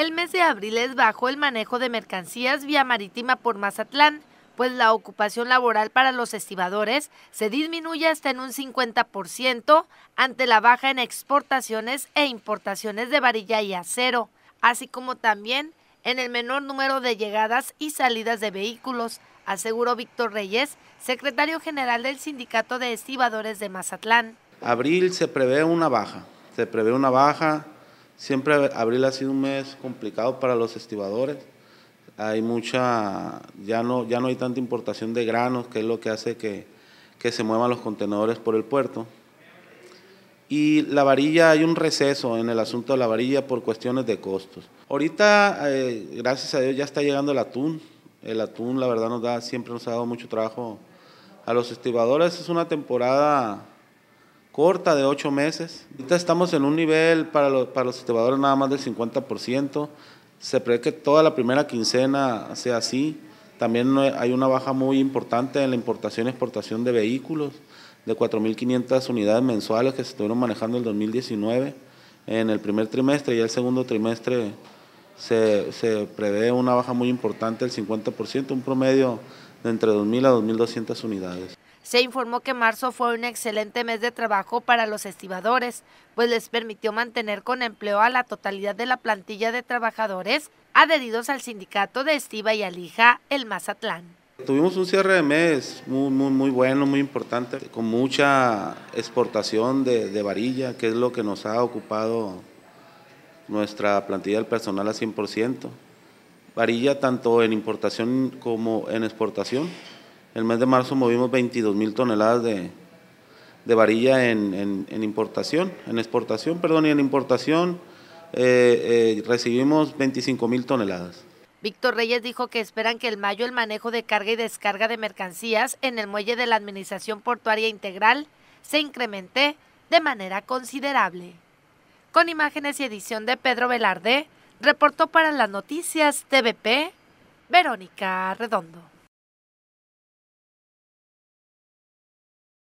El mes de abril es bajo el manejo de mercancías vía marítima por Mazatlán, pues la ocupación laboral para los estibadores se disminuye hasta en un 50% ante la baja en exportaciones e importaciones de varilla y acero, así como también en el menor número de llegadas y salidas de vehículos, aseguró Víctor Reyes, secretario general del Sindicato de Estibadores de Mazatlán. Abril se prevé una baja, se prevé una baja Siempre abril ha sido un mes complicado para los estibadores. Hay mucha, ya no, ya no hay tanta importación de granos, que es lo que hace que, se muevan los contenedores por el puerto. Y la varilla, hay un receso en el asunto de la varilla por cuestiones de costos. Ahorita, eh, gracias a Dios, ya está llegando el atún. El atún, la verdad, nos da, siempre nos ha dado mucho trabajo a los estibadores. Es una temporada corta de ocho meses. Ahorita estamos en un nivel para los, para los nada más del 50%. Se prevé que toda la primera quincena sea así. También hay una baja muy importante en la importación y exportación de vehículos, de 4.500 unidades mensuales que se estuvieron manejando el 2019 en el primer trimestre y el segundo trimestre se, se prevé una baja muy importante del 50%, un promedio de entre 2.000 a 2.200 unidades. Se informó que marzo fue un excelente mes de trabajo para los estibadores, pues les permitió mantener con empleo a la totalidad de la plantilla de trabajadores adheridos al sindicato de Estiba y Alija, el Mazatlán. Tuvimos un cierre de mes muy, muy, bueno, muy importante, con mucha exportación de, de, varilla, que es lo que nos ha ocupado nuestra plantilla del personal al 100%. Varilla tanto en importación como en exportación el mes de marzo movimos 22 mil toneladas de, varilla en, importación, en exportación, perdón, y en importación eh, eh, recibimos 25 mil toneladas. Víctor Reyes dijo que esperan que el mayo el manejo de carga y descarga de mercancías en el muelle de la Administración Portuaria Integral se incremente de manera considerable. Con imágenes y edición de Pedro Velarde, reportó para las noticias TVP Verónica Redondo.